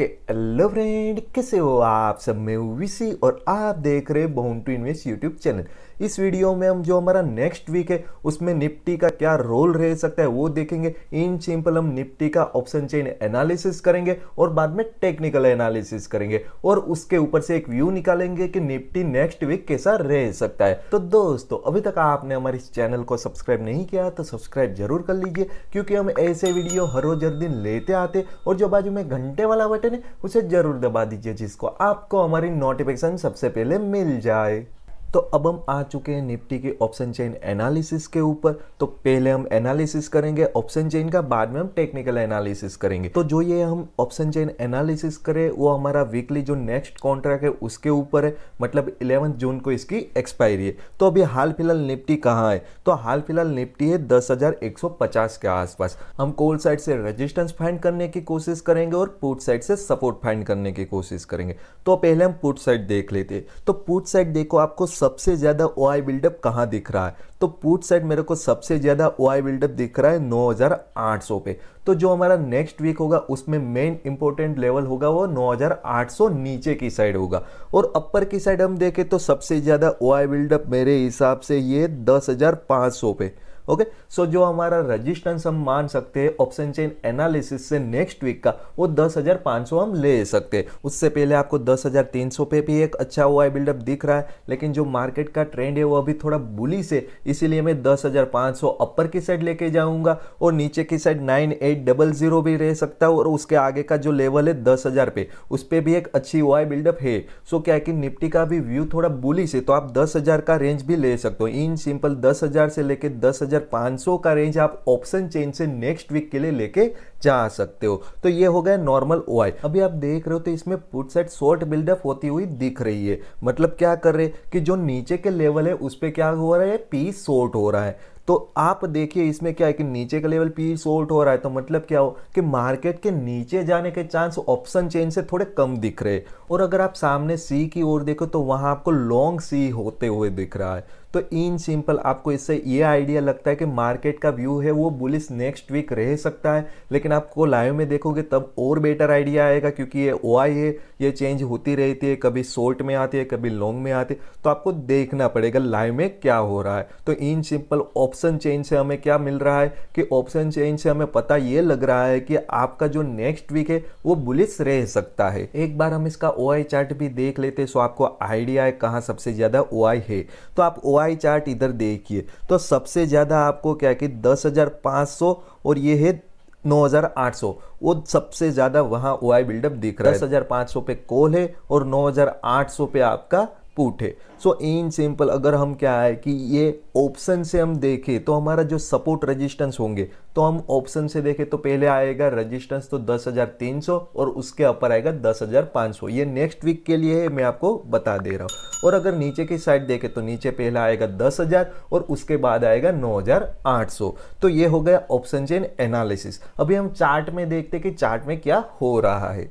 के hello friend कैसे हो आप सब मैं विसी और आप देख रहे born to invest YouTube channel इस वीडियो में हम जो हमारा नेक्स्ट वीक है उसमें निफ्टी का क्या रोल रह सकता है वो देखेंगे इन सिंपल हम निफ्टी का ऑप्शन चेन एनालिसिस करेंगे और बाद में टेक्निकल एनालिसिस करेंगे और उसके ऊपर से एक व्यू निकालेंगे कि निफ्टी नेक्स्ट वीक कैसा रह सकता है तो दोस्तों अभी तक आपने हमारे चैनल को सब्सक्राइब नहीं किया तो सब्सक्राइब जरूर कर लीजिए क्योंकि हम ऐसे वीडियो हर रोज हर दिन लेते आते और जो बाजू में घंटे वाला बटन बटन है उसे ज़रूर दबा दीजिए जिसको आपको हमारी नोटिफिकेशन सबसे पहले मिल जाए तो अब हम आ चुके हैं निफ्टी के ऑप्शन चेन एनालिसिस के ऊपर तो पहले हम एनालिसिस करेंगे ऑप्शन चेन का बाद में हम टेक्निकल एनालिसिस करेंगे तो जो ये हम ऑप्शन चेन एनालिसिस करें वो हमारा वीकली जो नेक्स्ट कॉन्ट्रैक्ट है उसके ऊपर है मतलब इलेवंथ जून को इसकी एक्सपायरी है तो अभी हाल फिलहाल निफ्टी कहाँ है तो हाल फिलहाल निफ्टी है दस के आसपास हम कोल साइड से रजिस्टेंस फाइंड करने की कोशिश करेंगे और पुट साइड से सपोर्ट फाइंड करने की कोशिश करेंगे तो पहले हम पुट साइड देख लेते हैं तो पुट साइड देखो आपको सबसे ज़्यादा ओ आई बिल्डअप कहाँ दिख रहा है तो पुट साइड मेरे को सबसे ज़्यादा ओ आई बिल्डअप दिख रहा है 9800 पे तो जो हमारा नेक्स्ट वीक होगा उसमें मेन इंपॉर्टेंट लेवल होगा वो 9800 नीचे की साइड होगा और अपर की साइड हम देखें तो सबसे ज़्यादा ओ आई बिल्डअप मेरे हिसाब से ये सौ पे ओके सो जो हमारा रजिस्टेंस हम मान सकते हैं ऑप्शन चेन एनालिसिस से नेक्स्ट वीक का वो दस सौ हम ले सकते हैं उससे पहले आपको दस हजार तीन सौ पे भी एक अच्छा हुआ बिल्डअप दिख रहा है लेकिन जो मार्केट का ट्रेंड है वो अभी थोड़ा बुली से इसीलिए मैं दस हजार सौ अपर की साइड लेके जाऊंगा और नीचे की side nine eight double zero भी रह सकता है और उसके आगे का जो लेवल है दस हजार पे उस पर भी एक अच्छी वाई बिल्डअप है सो क्या है कि निफ्टी का भी व्यू थोड़ा बुलिस है तो आप दस हजार का रेंज भी ले सकते हो इन सिंपल दस हजार से लेके दस हजार 2500 का रेंज आप ऑप्शन चेन से नेक्स्ट वीक के लिए लेके जा सकते हो तो ये हो गया नॉर्मल ओ अभी आप देख रहे हो तो इसमें पुट साइड शॉर्ट बिल्डअप होती हुई दिख रही है मतलब क्या कर रहे कि जो नीचे के लेवल है उस पर क्या हो रहा है पी शॉर्ट हो रहा है तो आप देखिए इसमें क्या है कि नीचे का लेवल पी शॉर्ट हो रहा है तो मतलब क्या हो कि मार्केट के नीचे जाने के चांस ऑप्शन चेंज से थोड़े कम दिख रहे हैं और अगर आप सामने सी की ओर देखो तो वहां आपको लॉन्ग सी होते हुए दिख रहा है तो इन सिंपल आपको इससे ये आइडिया लगता है कि मार्केट का व्यू है वो बुलिस नेक्स्ट वीक रह सकता है लेकिन आपको लाइव में देखोगे तब और बेटर आइडिया आएगा क्योंकि ये ओ है ये चेंज होती रहती है कभी शॉर्ट में आती है कभी लॉन्ग में आती है तो आपको देखना पड़ेगा लाइव में क्या हो रहा है तो इन सिंपल ऑप्शन चेंज से हमें क्या मिल रहा है कि ऑप्शन चेंज से हमें पता ये लग रहा है कि आपका जो नेक्स्ट वीक है वो बुलिस रह सकता है एक बार हम इसका ओ चार्ट भी देख लेते सो आपको आइडिया है कहाँ सबसे ज़्यादा ओ है तो आप ओ पाई चार्ट इधर देखिए तो सबसे ज़्यादा आपको क्या कि दस हज़ार पांच सौ और ये है 9800 वो सबसे ज़्यादा वहाँ ओ बिल्डअप दिख रहा है दस हज़ार सौ पे कॉल है और 9800 पे आपका पुट है सो इन सिंपल अगर हम क्या है कि ये ऑप्शन से हम देखें तो हमारा जो सपोर्ट रेजिस्टेंस होंगे तो हम ऑप्शन से देखें तो पहले आएगा रेजिस्टेंस तो 10,300 और उसके ऊपर आएगा 10,500 ये नेक्स्ट वीक के लिए है मैं आपको बता दे रहा हूँ और अगर नीचे की साइड देखें तो नीचे पहला आएगा 10,000 और उसके बाद आएगा 9,800 तो ये हो गया ऑप्शन चेन एनालिसिस अभी हम चार्ट में देखते कि चार्ट में क्या हो रहा है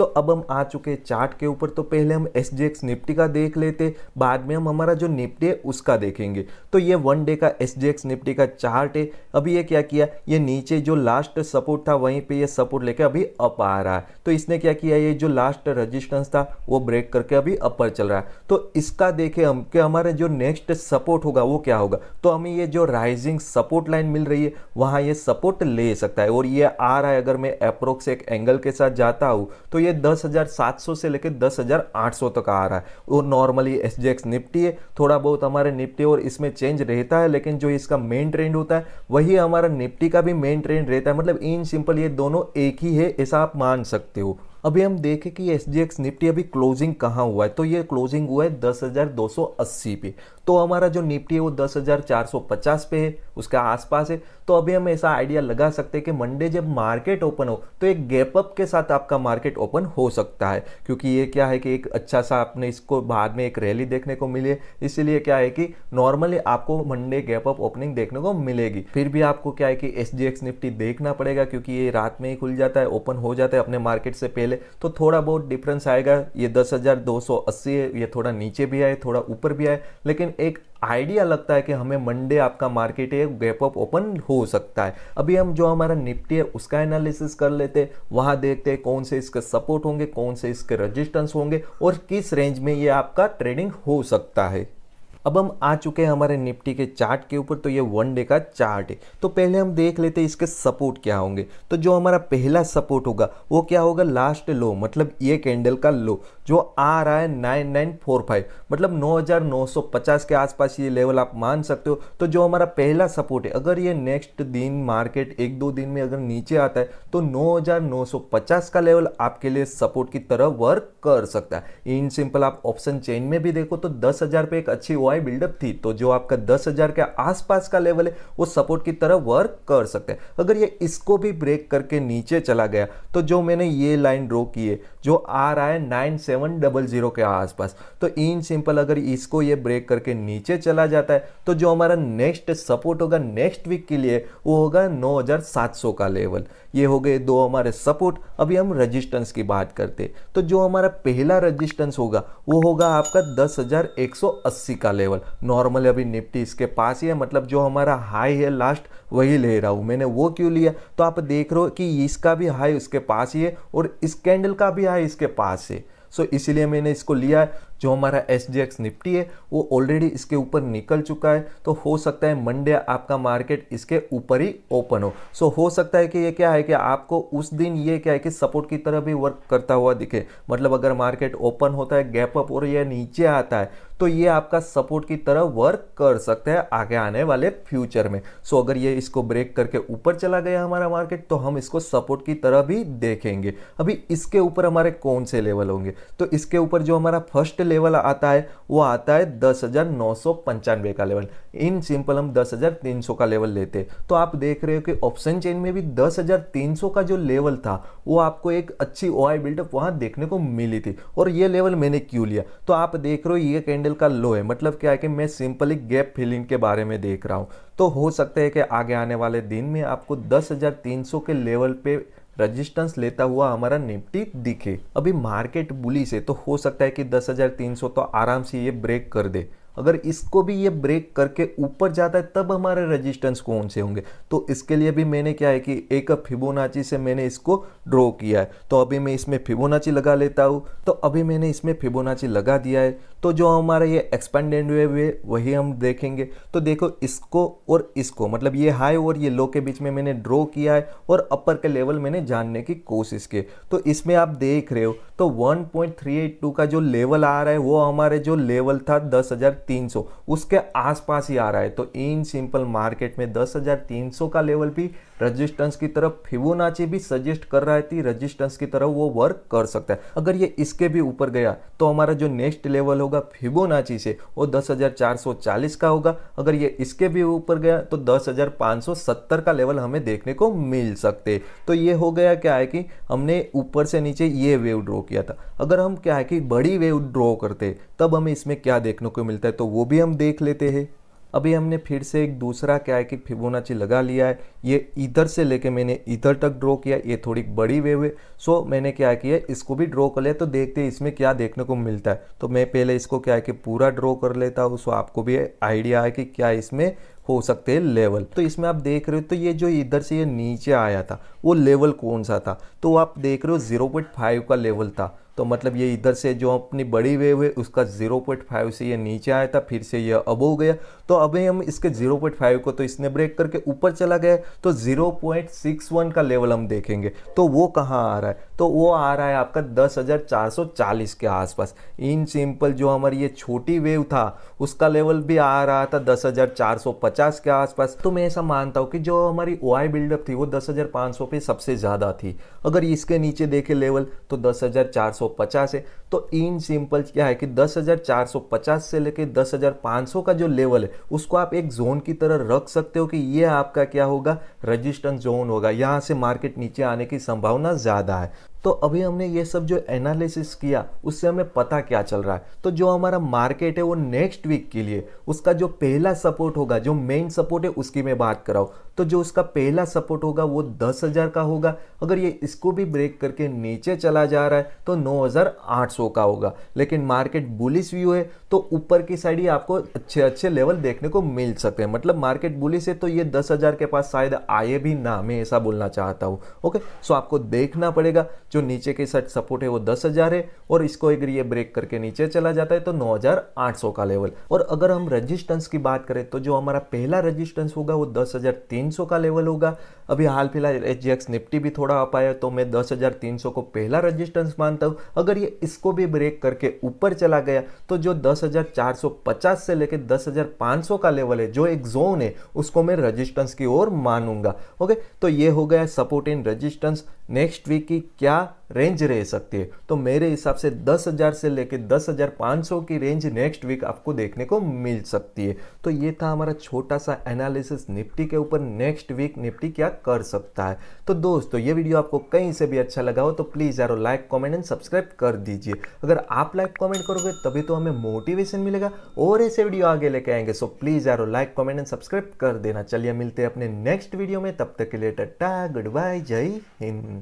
तो अब हम आ चुके हैं चार्ट के ऊपर तो पहले हम एस जी एक्स निफ्टी का देख लेते बाद में हम हमारा जो निफ्टी है उसका देखेंगे तो ये वन डे का एस जी एक्स निफ्टी का चार्ट है अभी ये क्या किया ये नीचे जो लास्ट सपोर्ट था वहीं पे ये सपोर्ट लेके अभी अप आ रहा है तो इसने क्या किया ये जो लास्ट रजिस्टेंस था वो ब्रेक करके अभी अपर चल रहा है तो इसका देखे हम कि हमारे जो नेक्स्ट सपोर्ट होगा वो क्या होगा तो हमें ये जो राइजिंग सपोर्ट लाइन मिल रही है वहाँ ये सपोर्ट ले सकता है और ये आ रहा है अगर मैं अप्रोक्स एक एंगल के साथ जाता हूँ तो ये ये 10,700 से लेकर 10,800 तक आ रहा है वो normally S G X Nifty है थोड़ा बहुत हमारे निफ्टी और इसमें चेंज रहता है लेकिन जो इसका मेन ट्रेंड होता है वही हमारा निपटी का भी मेन ट्रेंड रहता है मतलब इन सिंपल ये दोनों एक ही है ऐसा आप मान सकते हो अभी हम देखें कि एस जी एक्स निफ्टी अभी क्लोजिंग कहाँ हुआ है तो ये क्लोजिंग हुआ है दस हज़ार दो सौ अस्सी पे तो हमारा जो निफ्टी है वो दस पे है उसके आसपास है तो अभी हम ऐसा आइडिया लगा सकते हैं कि मंडे जब मार्केट ओपन हो तो एक गैप अप के साथ आपका मार्केट ओपन हो सकता है क्योंकि ये क्या है कि एक अच्छा सा आपने इसको बाद में एक रैली देखने को मिली इसीलिए क्या है कि नॉर्मली आपको मंडे गैप अप ओपनिंग देखने को मिलेगी फिर भी आपको क्या है कि एस निफ्टी देखना पड़ेगा क्योंकि ये रात में ही खुल जाता है ओपन हो जाता है अपने मार्केट से पहले तो थोड़ा बहुत डिफरेंस आएगा ये दस है ये थोड़ा नीचे भी आए थोड़ा ऊपर भी आए लेकिन एक आइडिया लगता है कि हमें मंडे आपका मार्केट है गैप अप ओपन हो सकता है अभी हम जो हमारा निफ्टी है उसका एनालिसिस कर लेते हैं वहाँ देखते हैं कौन से इसके सपोर्ट होंगे कौन से इसके रजिस्टेंस होंगे और किस रेंज में ये आपका ट्रेडिंग हो सकता है अब हम आ चुके हैं हमारे निफ्टी के चार्ट के ऊपर तो ये वन डे का चार्ट है तो पहले हम देख लेते हैं इसके सपोर्ट क्या होंगे तो जो हमारा पहला सपोर्ट होगा वो क्या होगा लास्ट लो मतलब ये कैंडल का लो जो आ रहा है नाइन नाइन फोर फाइव मतलब नौ हज़ार नौ सौ पचास के आसपास ये लेवल आप मान सकते हो तो जो हमारा पहला सपोर्ट है अगर ये नेक्स्ट दिन मार्केट एक दो दिन में अगर नीचे आता है तो नौ हज़ार नौ सौ पचास का लेवल आपके लिए सपोर्ट की तरह वर्क कर सकता है इन सिंपल आप ऑप्शन चेन में भी देखो तो दस हज़ार पे एक अच्छी बॉय बिल्डअप थी तो जो आपका दस हजार के आसपास का लेवल है वो सपोर्ट की तरह वर्क कर सकते हैं अगर ये इसको भी ब्रेक करके नीचे चला गया तो जो मैंने ये लाइन ड्रॉ की है जो आ रहा है नाइन सेवन डबल जीरो के आसपास तो इन सिंपल अगर इसको ये ब्रेक करके नीचे चला जाता है तो जो हमारा नेक्स्ट सपोर्ट होगा नेक्स्ट वीक के लिए वो होगा नौ का लेवल ये हो गए दो हमारे सपोर्ट अभी हम रजिस्टेंस की बात करते तो जो हमारा पहला रजिस्टेंस होगा वो होगा आपका 10,180 का लेवल नॉर्मल अभी निफ्टी इसके पास ही है मतलब जो हमारा हाई है लास्ट वही ले रहा हूँ मैंने वो क्यों लिया तो आप देख रहे हो कि इसका भी हाई उसके पास ही है और इस कैंडल का भी हाई इसके पास है सो so, इसलिए मैंने इसको लिया है जो हमारा एस निफ्टी है वो ऑलरेडी इसके ऊपर निकल चुका है तो हो सकता है मंडे आपका मार्केट इसके ऊपर ही ओपन हो सो हो सकता है कि ये क्या है कि आपको उस दिन ये क्या है कि सपोर्ट की तरह भी वर्क करता हुआ दिखे मतलब अगर मार्केट ओपन होता है गैप अप और यह नीचे आता है तो ये आपका सपोर्ट की तरह वर्क कर सकता है आगे आने वाले फ्यूचर में सो अगर ये इसको ब्रेक करके ऊपर चला गया हमारा मार्केट तो हम इसको सपोर्ट की तरह भी देखेंगे अभी इसके ऊपर हमारे कौन से लेवल होंगे तो इसके ऊपर जो हमारा फर्स्ट लेवल आता है वो आता है दस हज़ार नौ सौ पंचानवे का लेवल इन सिंपल हम दस हज़ार तीन सौ का लेवल लेते हैं तो आप देख रहे हो कि ऑप्शन चेन में भी दस हज़ार तीन सौ का जो लेवल था वो आपको एक अच्छी ओ आई बिल्डअप वहां देखने को मिली थी और ये लेवल मैंने क्यों लिया तो आप देख रहे हो ये कैंडल का लो है मतलब क्या है कि मैं सिंपल एक गैप फिलिंग के बारे में देख रहा हूँ तो हो सकता है कि आगे आने वाले दिन में आपको दस हज़ार तीन सौ के लेवल पे रजिस्टेंस लेता हुआ हमारा निफ्टी दिखे अभी मार्केट बुलिस है तो हो सकता है कि 10,300 तो आराम से ये ब्रेक कर दे अगर इसको भी ये ब्रेक करके ऊपर जाता है तब हमारे रेजिस्टेंस कौन से होंगे तो इसके लिए भी मैंने क्या है कि एक फिबोनाची से मैंने इसको ड्रॉ किया है तो अभी मैं इसमें फिबोनाची लगा लेता हूँ तो अभी मैंने इसमें फिबोनाची लगा दिया है तो जो हमारा ये एक्सपेंडेड वेव है वही हम देखेंगे तो देखो इसको और इसको मतलब ये हाई और ये लो के बीच में मैंने ड्रॉ किया है और अपर के लेवल मैंने जानने की कोशिश की तो इसमें आप देख रहे हो तो वन का जो लेवल आ रहा है वो हमारे जो लेवल था दस हज़ार 10300 उसके आसपास ही आ रहा है तो इन सिंपल मार्केट में 10300 का लेवल भी रजिस्टेंस की तरफ फिबोनाची भी सजेस्ट कर रहा थी रेजिस्टेंस की तरफ वो वर्क कर सकता है अगर ये इसके भी ऊपर गया तो हमारा जो नेक्स्ट लेवल होगा फिबोनाची से वो 10440 का होगा अगर ये इसके भी ऊपर गया तो 10570 का लेवल हमें देखने को मिल सकते तो ये हो गया क्या है कि हमने ऊपर से नीचे ये वेव ड्रॉ किया था अगर हम क्या है कि बड़ी वेव ड्रॉ करते तब हमें इसमें क्या देखने को मिलता है है तो वो भी हम देख लेते हैं अभी हमने फिर से एक दूसरा क्या है कि फिबोनाची लगा लिया है ये इधर से लेके मैंने इधर तक ड्रॉ किया ये थोड़ी बड़ी वेव है सो मैंने क्या किया इसको भी ड्रॉ कर लिया तो देखते हैं इसमें क्या देखने को मिलता है तो मैं पहले इसको क्या है कि पूरा ड्रॉ कर लेता हूँ सो आपको भी आइडिया है कि क्या इसमें हो सकते हैं लेवल तो इसमें आप देख रहे हो तो ये जो इधर से ये नीचे आया था वो लेवल कौन सा था तो आप देख रहे हो 0.5 का लेवल था तो मतलब ये इधर से जो अपनी बड़ी वेव है उसका 0.5 से ये नीचे आया था फिर से ये अबो गया तो अभी हम इसके 0.5 को तो इसने ब्रेक करके ऊपर चला गया तो 0.61 का लेवल हम देखेंगे तो वो कहाँ आ रहा है तो वो आ रहा है आपका 10,440 के आसपास इन सिंपल जो हमारी ये छोटी वेव था उसका लेवल भी आ रहा था पचास के आसपास तो मैं ऐसा मानता हूँ कि जो हमारी ओ बिल्डअप थी वो सौ पे सबसे ज़्यादा थी अगर इसके नीचे देखे लेवल तो सौ 1,450 है तो इन सिंपल क्या है कि दस से लेकर दस का जो लेवल है उसको आप एक जोन की तरह रख सकते हो कि ये आपका क्या होगा रजिस्टेंस जोन होगा यहाँ से मार्केट नीचे आने की संभावना ज़्यादा है तो अभी हमने ये सब जो एनालिसिस किया उससे हमें पता क्या चल रहा है तो जो हमारा मार्केट है वो नेक्स्ट वीक के लिए उसका जो पहला सपोर्ट होगा जो मेन सपोर्ट है उसकी मैं बात कराऊँ तो जो उसका पहला सपोर्ट होगा वो दस हज़ार का होगा अगर ये इसको भी ब्रेक करके नीचे चला जा रहा है तो नौ हज़ार आठ सौ का होगा लेकिन मार्केट बुलिस व्यू है तो ऊपर की साइड ही आपको अच्छे अच्छे लेवल देखने को मिल सकते हैं मतलब मार्केट बुलिस है तो ये दस हज़ार के पास शायद आए भी ना मैं ऐसा बोलना चाहता हूँ ओके सो आपको देखना पड़ेगा जो नीचे के साइड सपोर्ट है वो दस हज़ार है और इसको अगर ये ब्रेक करके नीचे चला जाता है तो नौ हज़ार आठ सौ का लेवल और अगर हम रजिस्टेंस की बात करें तो जो हमारा पहला रजिस्टेंस होगा वो दस हज़ार तीन सौ का लेवल होगा अभी हाल फिलहाल एच जी एक्स निफ्टी भी थोड़ा अप आया तो मैं दस हज़ार तीन सौ को पहला रजिस्टेंस मानता हूँ अगर ये इसको भी ब्रेक करके ऊपर चला गया तो जो दस 10,450 से लेकर 10,500 का लेवल है जो एक जोन है उसको मैं रजिस्टेंस की ओर मानूंगा ओके तो ये हो गया support and resistance next week की क्या रेंज रह सकती है तो मेरे हिसाब से 10,000 से लेकर 10,500 की रेंज नेक्स्ट वीक आपको देखने को मिल सकती है तो ये था हमारा छोटा सा एनालिसिस निफ्टी के ऊपर नेक्स्ट वीक निफ्टी क्या कर सकता है तो दोस्तों ये वीडियो आपको कहीं से भी अच्छा लगा हो तो प्लीज़ यारो लाइक कॉमेंट एंड सब्सक्राइब कर दीजिए अगर आप लाइक कॉमेंट करोगे तभी तो हमें मोटिवेशन मिलेगा और ऐसे वीडियो आगे लेके आएंगे सो प्लीज़ यारो लाइक कॉमेंट एंड सब्सक्राइब कर देना चलिए मिलते हैं अपने नेक्स्ट वीडियो में तब तक के लिए टट्टा गुड बाय जय हिंद